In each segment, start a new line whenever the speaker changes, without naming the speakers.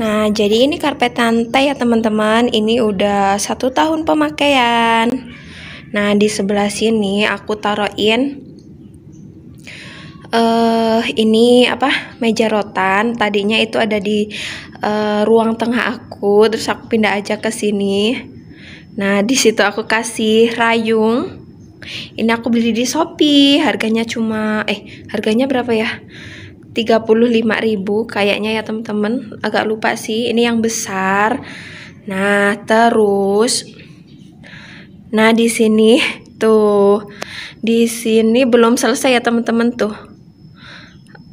Nah, jadi ini karpet tante ya teman-teman. Ini udah satu tahun pemakaian. Nah, di sebelah sini aku taruhin uh, ini apa meja rotan tadinya itu ada di uh, ruang tengah aku terus aku pindah aja ke sini nah di situ aku kasih rayung ini aku beli di shopee harganya cuma eh harganya berapa ya 35.000 kayaknya ya teman-teman agak lupa sih ini yang besar nah terus nah di sini tuh di sini belum selesai ya teman-teman tuh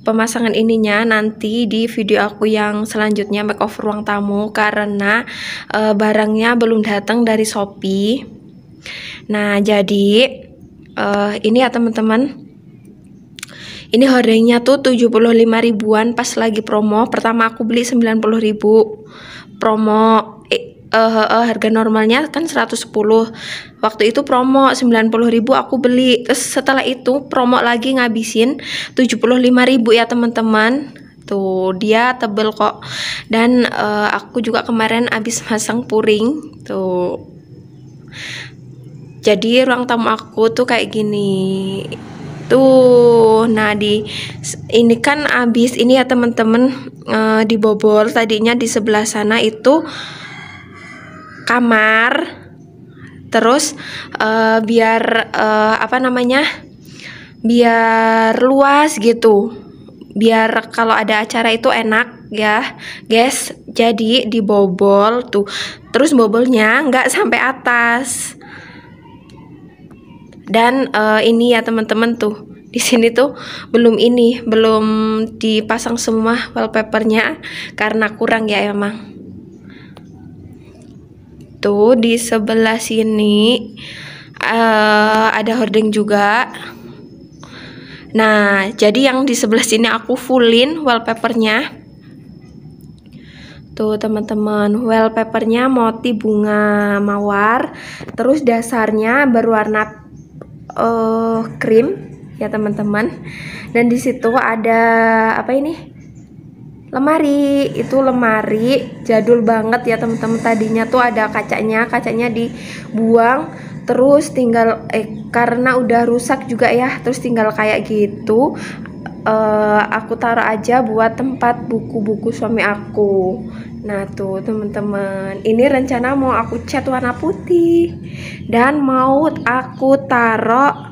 pemasangan ininya nanti di video aku yang selanjutnya makeover ruang tamu karena e, barangnya belum datang dari Shopee nah jadi e, ini ya teman-teman ini harganya tuh 75 ribuan pas lagi promo. Pertama aku beli 90 ribu promo Uh, uh, uh, harga normalnya kan 110. Waktu itu promo 90 ribu aku beli. Terus setelah itu promo lagi ngabisin 75 ribu ya teman-teman tuh dia tebel kok dan uh, aku juga kemarin abis masang puring tuh jadi ruang tamu aku tuh kayak gini Tuh, gitu. nah di ini kan abis ini ya teman-teman e, di Bobol tadinya di sebelah sana itu kamar terus e, biar e, apa namanya? biar luas gitu. Biar kalau ada acara itu enak ya, guys. Jadi di Bobol tuh. Terus bobolnya nggak sampai atas dan uh, ini ya teman-teman tuh di sini tuh belum ini belum dipasang semua wallpapernya karena kurang ya emang tuh di sebelah sini uh, ada hording juga nah jadi yang di sebelah sini aku fullin wallpapernya tuh teman-teman wallpapernya moti bunga mawar terus dasarnya berwarna uh, krim ya teman-teman. Dan di situ ada apa ini? lemari itu lemari jadul banget ya teman-teman tadinya tuh ada kacanya kacanya dibuang terus tinggal eh karena udah rusak juga ya terus tinggal kayak gitu uh, aku taruh aja buat tempat buku-buku suami aku Nah tuh teman-teman, ini rencana mau aku cat warna putih dan mau aku taruh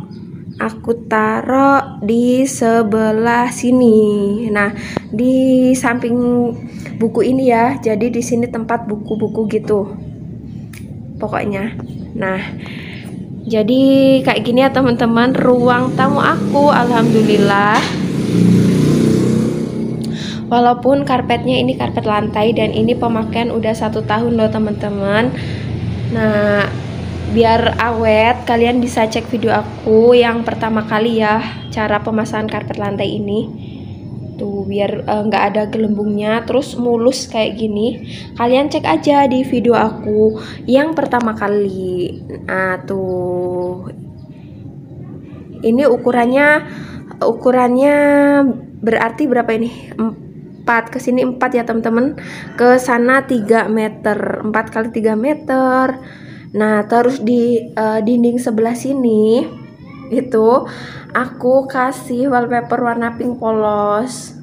aku taruh di sebelah sini. Nah, di samping buku ini ya. Jadi di sini tempat buku-buku gitu. Pokoknya. Nah, jadi kayak gini ya teman-teman, ruang tamu aku alhamdulillah walaupun karpetnya ini karpet lantai dan ini pemakaian udah satu tahun loh teman-teman nah biar awet kalian bisa cek video aku yang pertama kali ya cara pemasangan karpet lantai ini tuh biar eh, nggak uh, ada gelembungnya terus mulus kayak gini kalian cek aja di video aku yang pertama kali nah tuh ini ukurannya ukurannya berarti berapa ini 4 ke sini 4 ya teman-teman ke sana 3 meter 4 kali 3 meter nah terus di uh, dinding sebelah sini itu aku kasih wallpaper warna pink polos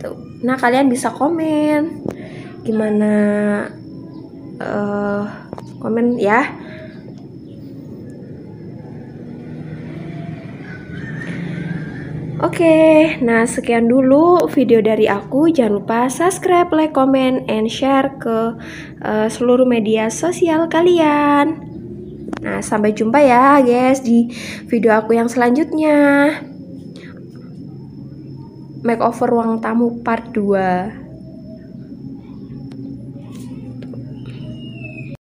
Tuh. nah kalian bisa komen gimana uh, komen ya Oke, nah sekian dulu video dari aku. Jangan lupa subscribe, like, comment, and share ke uh, seluruh media sosial kalian. Nah, sampai jumpa ya, guys, di video aku yang selanjutnya. Makeover ruang tamu part 2.